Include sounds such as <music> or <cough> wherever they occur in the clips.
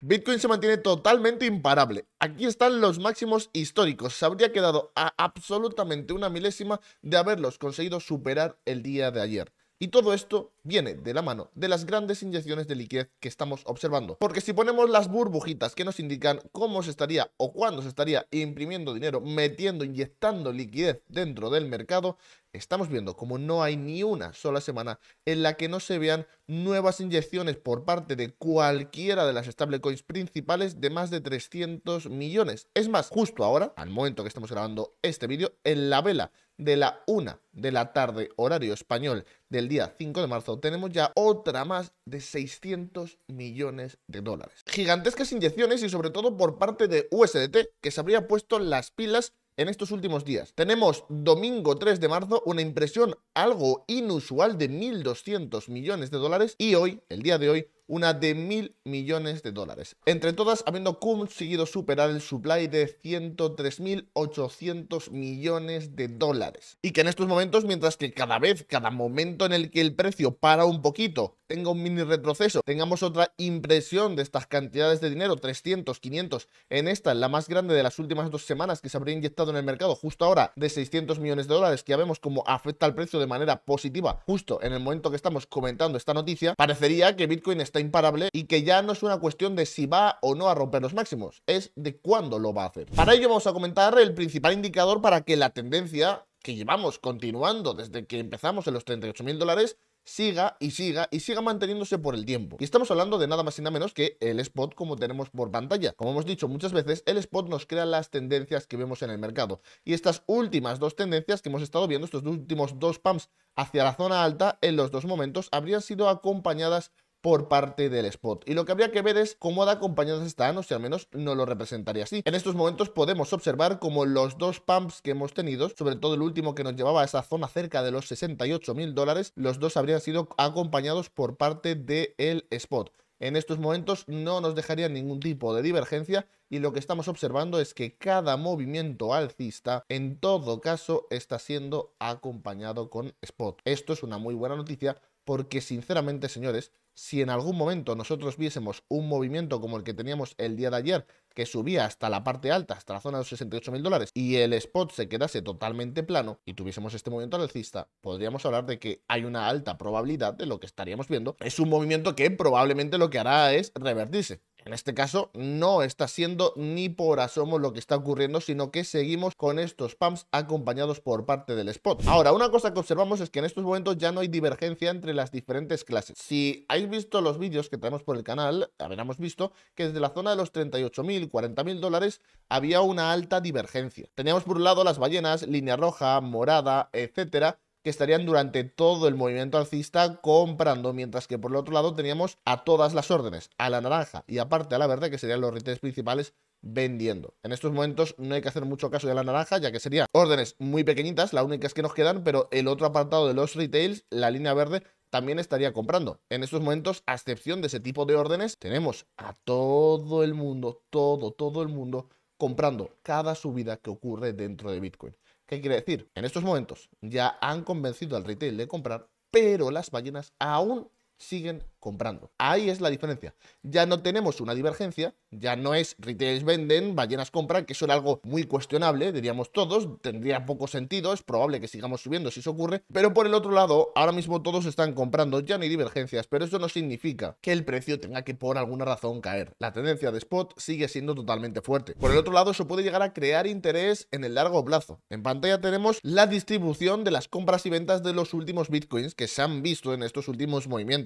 Bitcoin se mantiene totalmente imparable. Aquí están los máximos históricos. Se habría quedado a absolutamente una milésima de haberlos conseguido superar el día de ayer. Y todo esto viene de la mano de las grandes inyecciones de liquidez que estamos observando. Porque si ponemos las burbujitas que nos indican cómo se estaría o cuándo se estaría imprimiendo dinero, metiendo, inyectando liquidez dentro del mercado, estamos viendo como no hay ni una sola semana en la que no se vean nuevas inyecciones por parte de cualquiera de las stablecoins principales de más de 300 millones. Es más, justo ahora, al momento que estamos grabando este vídeo, en la vela de la una de la tarde horario español del día 5 de marzo tenemos ya otra más de 600 millones de dólares. Gigantescas inyecciones y sobre todo por parte de USDT que se habría puesto las pilas en estos últimos días. Tenemos domingo 3 de marzo una impresión algo inusual de 1.200 millones de dólares y hoy, el día de hoy, una de mil millones de dólares. Entre todas, habiendo conseguido superar el supply de 103.800 millones de dólares. Y que en estos momentos, mientras que cada vez, cada momento en el que el precio para un poquito, tenga un mini retroceso, tengamos otra impresión de estas cantidades de dinero, 300, 500, en esta, la más grande de las últimas dos semanas que se habría inyectado en el mercado justo ahora, de 600 millones de dólares, que ya vemos cómo afecta al precio de manera positiva justo en el momento que estamos comentando esta noticia, parecería que Bitcoin está imparable y que ya no es una cuestión de si va o no a romper los máximos, es de cuándo lo va a hacer. Para ello vamos a comentar el principal indicador para que la tendencia que llevamos continuando desde que empezamos en los 38.000 dólares siga y siga y siga manteniéndose por el tiempo. Y estamos hablando de nada más y nada menos que el spot como tenemos por pantalla. Como hemos dicho muchas veces, el spot nos crea las tendencias que vemos en el mercado. Y estas últimas dos tendencias que hemos estado viendo, estos últimos dos pumps hacia la zona alta en los dos momentos, habrían sido acompañadas por parte del spot. Y lo que habría que ver es cómo da acompañados esta O si al menos no lo representaría así. En estos momentos podemos observar como los dos pumps que hemos tenido, sobre todo el último que nos llevaba a esa zona cerca de los 68 mil dólares, los dos habrían sido acompañados por parte del spot. En estos momentos no nos dejaría ningún tipo de divergencia y lo que estamos observando es que cada movimiento alcista en todo caso está siendo acompañado con spot. Esto es una muy buena noticia porque sinceramente señores si en algún momento nosotros viésemos un movimiento como el que teníamos el día de ayer, que subía hasta la parte alta, hasta la zona de los 68 mil dólares, y el spot se quedase totalmente plano y tuviésemos este movimiento alcista, podríamos hablar de que hay una alta probabilidad de lo que estaríamos viendo. Es un movimiento que probablemente lo que hará es revertirse. En este caso no está siendo ni por asomo lo que está ocurriendo, sino que seguimos con estos pumps acompañados por parte del spot. Ahora, una cosa que observamos es que en estos momentos ya no hay divergencia entre las diferentes clases. Si habéis visto los vídeos que tenemos por el canal, habríamos visto que desde la zona de los 38.000, 40.000 dólares había una alta divergencia. Teníamos por un lado las ballenas, línea roja, morada, etcétera, que estarían durante todo el movimiento alcista comprando, mientras que por el otro lado teníamos a todas las órdenes, a la naranja y aparte a la verde, que serían los retails principales vendiendo. En estos momentos no hay que hacer mucho caso de la naranja, ya que serían órdenes muy pequeñitas, las únicas que nos quedan, pero el otro apartado de los retails, la línea verde, también estaría comprando. En estos momentos, a excepción de ese tipo de órdenes, tenemos a todo el mundo, todo, todo el mundo comprando cada subida que ocurre dentro de Bitcoin. ¿Qué quiere decir? En estos momentos ya han convencido al retail de comprar, pero las ballenas aún siguen comprando. Ahí es la diferencia. Ya no tenemos una divergencia, ya no es retails venden, ballenas compran, que eso era algo muy cuestionable, diríamos todos, tendría poco sentido, es probable que sigamos subiendo si eso ocurre, pero por el otro lado, ahora mismo todos están comprando, ya no hay divergencias, pero eso no significa que el precio tenga que por alguna razón caer. La tendencia de spot sigue siendo totalmente fuerte. Por el otro lado, eso puede llegar a crear interés en el largo plazo. En pantalla tenemos la distribución de las compras y ventas de los últimos bitcoins que se han visto en estos últimos movimientos.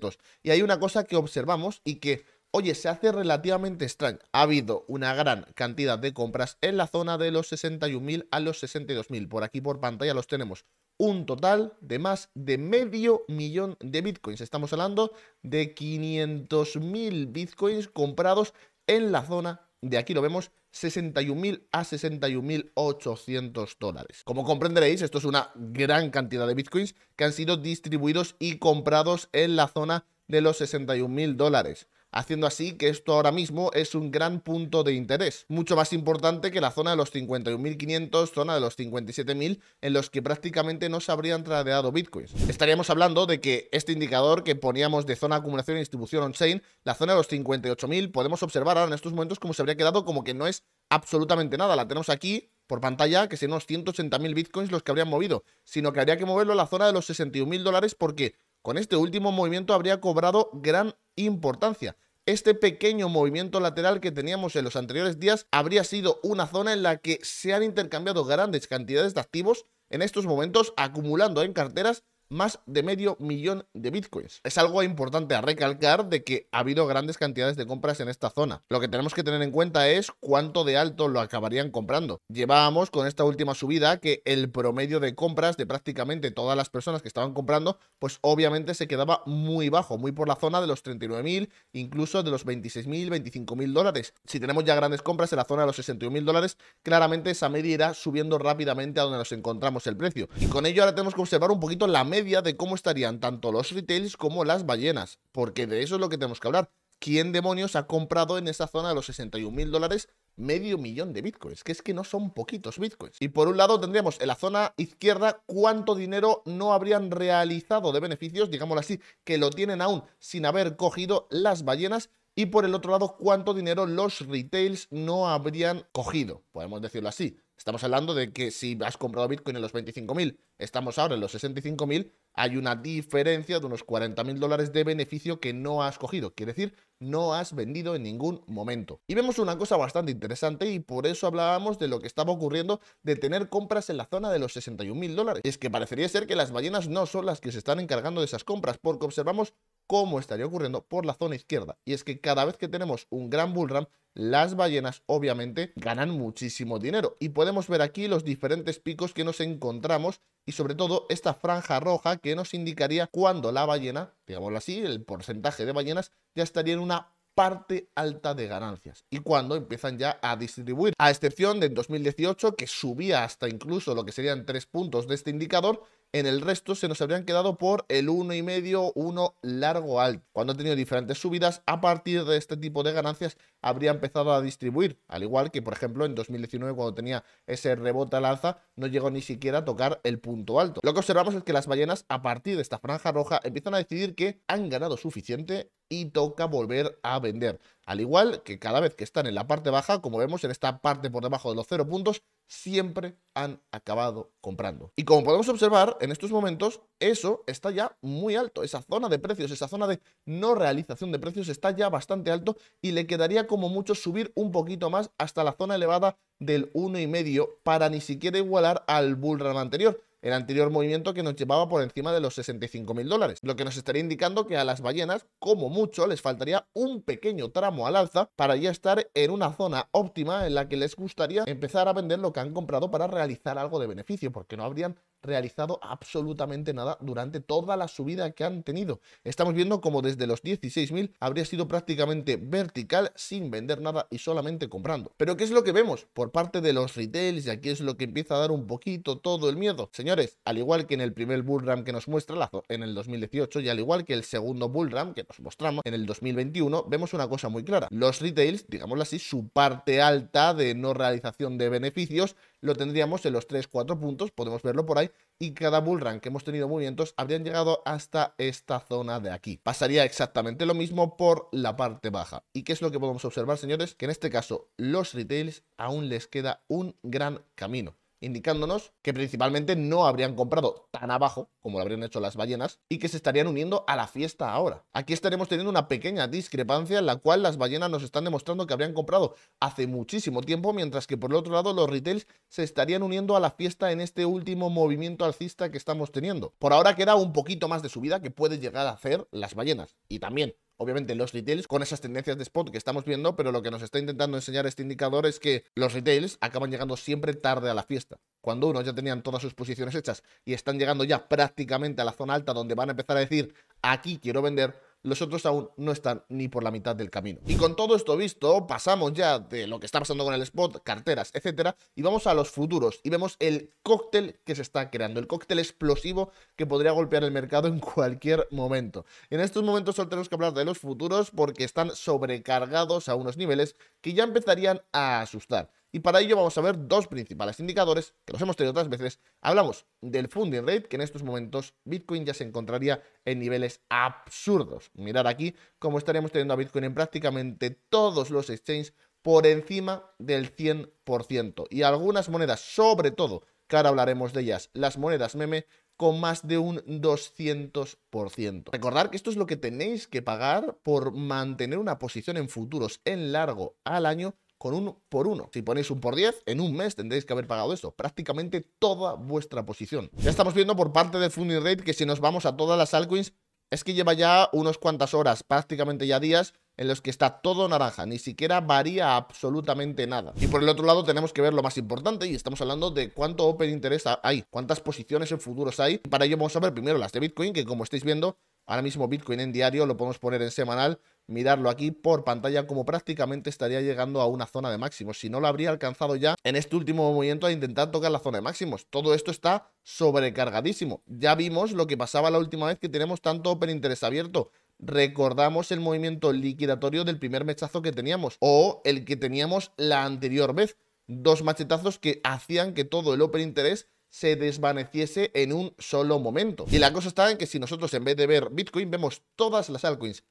Y hay una una cosa que observamos y que, oye, se hace relativamente extraño. Ha habido una gran cantidad de compras en la zona de los 61.000 a los 62.000. Por aquí por pantalla los tenemos. Un total de más de medio millón de bitcoins. Estamos hablando de 500.000 bitcoins comprados en la zona de aquí lo vemos 61.000 a 61.800 dólares. Como comprenderéis, esto es una gran cantidad de bitcoins que han sido distribuidos y comprados en la zona de los 61 mil dólares haciendo así que esto ahora mismo es un gran punto de interés, mucho más importante que la zona de los 51.500, zona de los 57.000, en los que prácticamente no se habrían tradeado bitcoins. Estaríamos hablando de que este indicador que poníamos de zona acumulación y e distribución on-chain, la zona de los 58.000, podemos observar ahora en estos momentos como se habría quedado como que no es absolutamente nada, la tenemos aquí por pantalla, que serían unos 180.000 bitcoins los que habrían movido, sino que habría que moverlo a la zona de los 61.000 dólares porque con este último movimiento habría cobrado gran importancia. Este pequeño movimiento lateral que teníamos en los anteriores días habría sido una zona en la que se han intercambiado grandes cantidades de activos en estos momentos acumulando en carteras más de medio millón de bitcoins. Es algo importante a recalcar de que ha habido grandes cantidades de compras en esta zona. Lo que tenemos que tener en cuenta es cuánto de alto lo acabarían comprando. Llevábamos con esta última subida que el promedio de compras de prácticamente todas las personas que estaban comprando, pues obviamente se quedaba muy bajo, muy por la zona de los 39.000, incluso de los 26.000, 25.000 dólares. Si tenemos ya grandes compras en la zona de los 61.000 dólares, claramente esa media irá subiendo rápidamente a donde nos encontramos el precio. Y con ello ahora tenemos que observar un poquito la media de cómo estarían tanto los retails como las ballenas, porque de eso es lo que tenemos que hablar. ¿Quién demonios ha comprado en esa zona de los 61 mil dólares medio millón de bitcoins, que es que no son poquitos bitcoins. Y por un lado tendríamos en la zona izquierda cuánto dinero no habrían realizado de beneficios, digámoslo así, que lo tienen aún sin haber cogido las ballenas. Y por el otro lado, cuánto dinero los retails no habrían cogido, podemos decirlo así. Estamos hablando de que si has comprado Bitcoin en los 25.000, estamos ahora en los 65.000, hay una diferencia de unos 40.000 dólares de beneficio que no has cogido, quiere decir, no has vendido en ningún momento. Y vemos una cosa bastante interesante y por eso hablábamos de lo que estaba ocurriendo de tener compras en la zona de los 61.000 dólares. Es que parecería ser que las ballenas no son las que se están encargando de esas compras, porque observamos cómo estaría ocurriendo por la zona izquierda. Y es que cada vez que tenemos un gran bull las ballenas obviamente ganan muchísimo dinero. Y podemos ver aquí los diferentes picos que nos encontramos y sobre todo esta franja roja que nos indicaría cuando la ballena, digámoslo así, el porcentaje de ballenas ya estaría en una parte alta de ganancias y cuando empiezan ya a distribuir, a excepción del 2018 que subía hasta incluso lo que serían tres puntos de este indicador en el resto se nos habrían quedado por el 1,5, 1 largo alto. Cuando ha tenido diferentes subidas, a partir de este tipo de ganancias habría empezado a distribuir. Al igual que, por ejemplo, en 2019, cuando tenía ese rebote al alza, no llegó ni siquiera a tocar el punto alto. Lo que observamos es que las ballenas, a partir de esta franja roja, empiezan a decidir que han ganado suficiente y toca volver a vender. Al igual que cada vez que están en la parte baja, como vemos en esta parte por debajo de los 0 puntos, siempre han acabado comprando. Y como podemos observar, en estos momentos eso está ya muy alto. Esa zona de precios, esa zona de no realización de precios está ya bastante alto y le quedaría como mucho subir un poquito más hasta la zona elevada del 1,5 para ni siquiera igualar al bullrun anterior el anterior movimiento que nos llevaba por encima de los 65 mil dólares, lo que nos estaría indicando que a las ballenas, como mucho, les faltaría un pequeño tramo al alza para ya estar en una zona óptima en la que les gustaría empezar a vender lo que han comprado para realizar algo de beneficio, porque no habrían realizado absolutamente nada durante toda la subida que han tenido. Estamos viendo como desde los 16.000 habría sido prácticamente vertical sin vender nada y solamente comprando. Pero ¿qué es lo que vemos por parte de los retails? Y aquí es lo que empieza a dar un poquito todo el miedo. Señores, al igual que en el primer bullram que nos muestra Lazo en el 2018 y al igual que el segundo bullram que nos mostramos en el 2021, vemos una cosa muy clara. Los retails, digámoslo así, su parte alta de no realización de beneficios lo tendríamos en los 3-4 puntos, podemos verlo por ahí, y cada bullrun que hemos tenido movimientos habrían llegado hasta esta zona de aquí. Pasaría exactamente lo mismo por la parte baja. ¿Y qué es lo que podemos observar, señores? Que en este caso los retails aún les queda un gran camino indicándonos que principalmente no habrían comprado tan abajo como lo habrían hecho las ballenas y que se estarían uniendo a la fiesta ahora. Aquí estaremos teniendo una pequeña discrepancia en la cual las ballenas nos están demostrando que habrían comprado hace muchísimo tiempo, mientras que por el otro lado los retails se estarían uniendo a la fiesta en este último movimiento alcista que estamos teniendo. Por ahora queda un poquito más de subida que puede llegar a hacer las ballenas. Y también obviamente los retails con esas tendencias de spot que estamos viendo, pero lo que nos está intentando enseñar este indicador es que los retails acaban llegando siempre tarde a la fiesta. Cuando unos ya tenían todas sus posiciones hechas y están llegando ya prácticamente a la zona alta donde van a empezar a decir, aquí quiero vender, los otros aún no están ni por la mitad del camino. Y con todo esto visto, pasamos ya de lo que está pasando con el spot, carteras, etcétera, y vamos a los futuros y vemos el cóctel que se está creando, el cóctel explosivo que podría golpear el mercado en cualquier momento. En estos momentos solo tenemos que hablar de los futuros porque están sobrecargados a unos niveles que ya empezarían a asustar. Y para ello vamos a ver dos principales indicadores que los hemos tenido otras veces. Hablamos del funding rate, que en estos momentos Bitcoin ya se encontraría en niveles absurdos. Mirar aquí cómo estaríamos teniendo a Bitcoin en prácticamente todos los exchanges por encima del 100%. Y algunas monedas, sobre todo, que ahora hablaremos de ellas, las monedas meme, con más de un 200%. Recordar que esto es lo que tenéis que pagar por mantener una posición en futuros en largo al año con un por uno. Si ponéis un por 10, en un mes tendréis que haber pagado eso, prácticamente toda vuestra posición. Ya estamos viendo por parte de Funding Rate que si nos vamos a todas las altcoins, es que lleva ya unos cuantas horas, prácticamente ya días, en los que está todo naranja, ni siquiera varía absolutamente nada. Y por el otro lado tenemos que ver lo más importante y estamos hablando de cuánto Open Interest hay, cuántas posiciones en futuros hay. Para ello vamos a ver primero las de Bitcoin, que como estáis viendo Ahora mismo Bitcoin en diario, lo podemos poner en semanal, mirarlo aquí por pantalla como prácticamente estaría llegando a una zona de máximos. Si no lo habría alcanzado ya en este último movimiento a intentar tocar la zona de máximos. Todo esto está sobrecargadísimo. Ya vimos lo que pasaba la última vez que tenemos tanto open interés abierto. Recordamos el movimiento liquidatorio del primer mechazo que teníamos o el que teníamos la anterior vez. Dos machetazos que hacían que todo el open interés se desvaneciese en un solo momento. Y la cosa está en que si nosotros en vez de ver Bitcoin vemos todas las altcoins,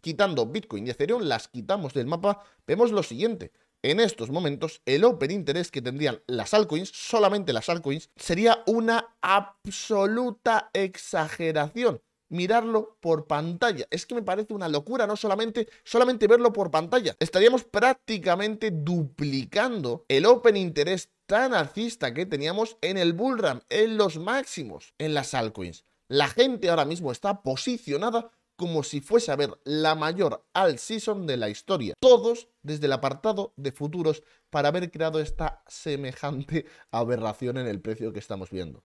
quitando Bitcoin y Ethereum, las quitamos del mapa, vemos lo siguiente. En estos momentos, el open interés que tendrían las altcoins, solamente las altcoins, sería una absoluta exageración mirarlo por pantalla. Es que me parece una locura, no solamente, solamente verlo por pantalla. Estaríamos prácticamente duplicando el Open Interest tan alcista que teníamos en el Bullram, en los máximos, en las altcoins. La gente ahora mismo está posicionada como si fuese a ver la mayor all season de la historia. Todos desde el apartado de futuros para haber creado esta semejante <laughs> aberración en el precio que estamos viendo.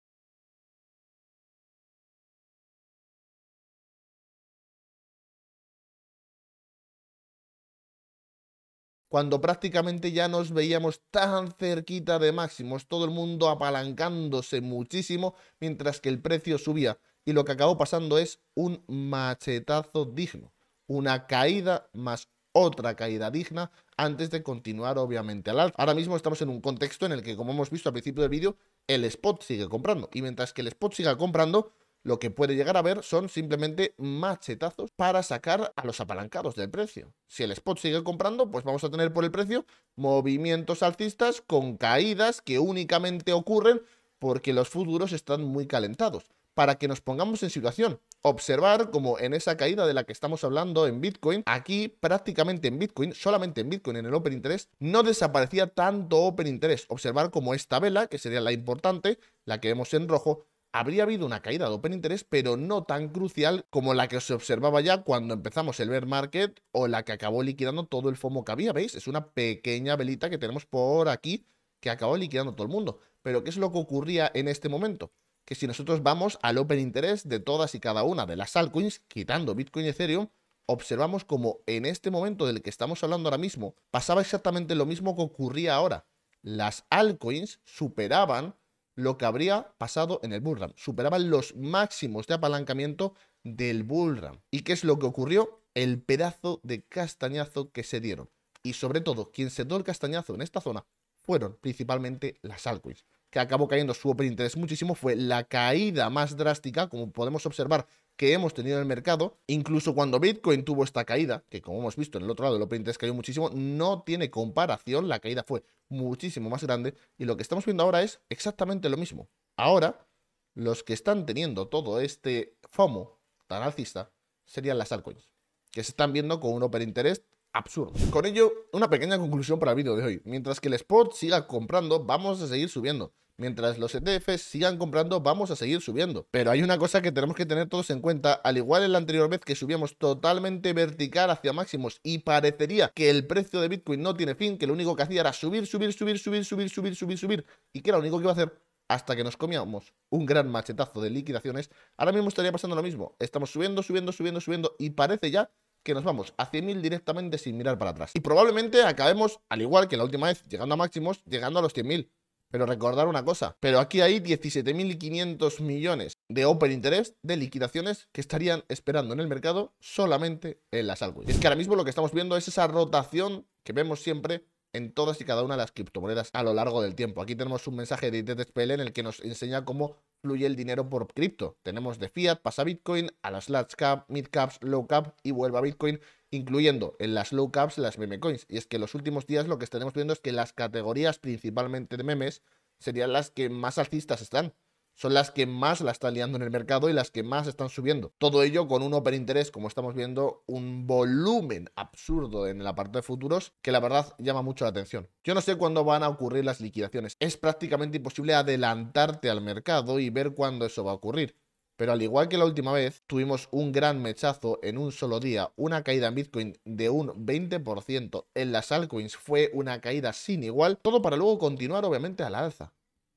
cuando prácticamente ya nos veíamos tan cerquita de máximos, todo el mundo apalancándose muchísimo mientras que el precio subía. Y lo que acabó pasando es un machetazo digno, una caída más otra caída digna antes de continuar obviamente al alza. Ahora mismo estamos en un contexto en el que, como hemos visto al principio del vídeo, el spot sigue comprando. Y mientras que el spot siga comprando, lo que puede llegar a ver son simplemente machetazos para sacar a los apalancados del precio. Si el spot sigue comprando, pues vamos a tener por el precio movimientos alcistas con caídas que únicamente ocurren porque los futuros están muy calentados. Para que nos pongamos en situación, observar como en esa caída de la que estamos hablando en Bitcoin, aquí prácticamente en Bitcoin, solamente en Bitcoin en el Open Interest, no desaparecía tanto Open Interest. Observar como esta vela, que sería la importante, la que vemos en rojo, habría habido una caída de Open Interest, pero no tan crucial como la que se observaba ya cuando empezamos el bear market o la que acabó liquidando todo el FOMO que había, ¿veis? Es una pequeña velita que tenemos por aquí que acabó liquidando todo el mundo. Pero ¿qué es lo que ocurría en este momento? Que si nosotros vamos al Open Interest de todas y cada una de las altcoins, quitando Bitcoin y Ethereum, observamos como en este momento del que estamos hablando ahora mismo pasaba exactamente lo mismo que ocurría ahora. Las altcoins superaban lo que habría pasado en el bullrun. Superaban los máximos de apalancamiento del bullrun. ¿Y qué es lo que ocurrió? El pedazo de castañazo que se dieron. Y sobre todo, quien se dio el castañazo en esta zona fueron principalmente las altcoins, que acabó cayendo su interés muchísimo. Fue la caída más drástica, como podemos observar que hemos tenido en el mercado, incluso cuando Bitcoin tuvo esta caída, que como hemos visto en el otro lado, el Open Interest cayó muchísimo, no tiene comparación, la caída fue muchísimo más grande y lo que estamos viendo ahora es exactamente lo mismo. Ahora, los que están teniendo todo este FOMO tan alcista serían las altcoins, que se están viendo con un Open Interest absurdo. Con ello, una pequeña conclusión para el vídeo de hoy. Mientras que el spot siga comprando, vamos a seguir subiendo. Mientras los ETFs sigan comprando, vamos a seguir subiendo. Pero hay una cosa que tenemos que tener todos en cuenta, al igual en la anterior vez que subíamos totalmente vertical hacia máximos y parecería que el precio de Bitcoin no tiene fin, que lo único que hacía era subir, subir, subir, subir, subir, subir, subir, subir, y que era lo único que iba a hacer hasta que nos comíamos un gran machetazo de liquidaciones, ahora mismo estaría pasando lo mismo. Estamos subiendo, subiendo, subiendo, subiendo y parece ya que nos vamos a 100.000 directamente sin mirar para atrás. Y probablemente acabemos, al igual que la última vez, llegando a máximos, llegando a los 100.000. Pero recordar una cosa, pero aquí hay 17.500 millones de open interest de liquidaciones que estarían esperando en el mercado solamente en las altcoins. es que ahora mismo lo que estamos viendo es esa rotación que vemos siempre en todas y cada una de las criptomonedas a lo largo del tiempo. Aquí tenemos un mensaje de ITTSPL en el que nos enseña cómo fluye el dinero por cripto. Tenemos de fiat, pasa Bitcoin, a las large cap, mid caps, low cap y vuelve a Bitcoin, incluyendo en las low caps las meme coins. Y es que en los últimos días lo que estaremos viendo es que las categorías principalmente de memes serían las que más alcistas están son las que más la están liando en el mercado y las que más están subiendo. Todo ello con un open interés, como estamos viendo, un volumen absurdo en el apartado de futuros que la verdad llama mucho la atención. Yo no sé cuándo van a ocurrir las liquidaciones. Es prácticamente imposible adelantarte al mercado y ver cuándo eso va a ocurrir. Pero al igual que la última vez, tuvimos un gran mechazo en un solo día, una caída en Bitcoin de un 20%, en las altcoins fue una caída sin igual, todo para luego continuar obviamente a la alza.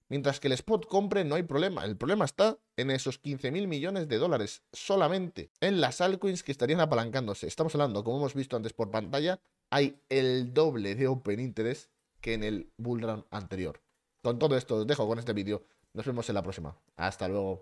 Mientras que el spot compre no hay problema. El problema está en esos 15.000 millones de dólares solamente en las altcoins que estarían apalancándose. Estamos hablando, como hemos visto antes por pantalla, hay el doble de open interest que en el bull anterior. Con todo esto os dejo con este vídeo. Nos vemos en la próxima. Hasta luego.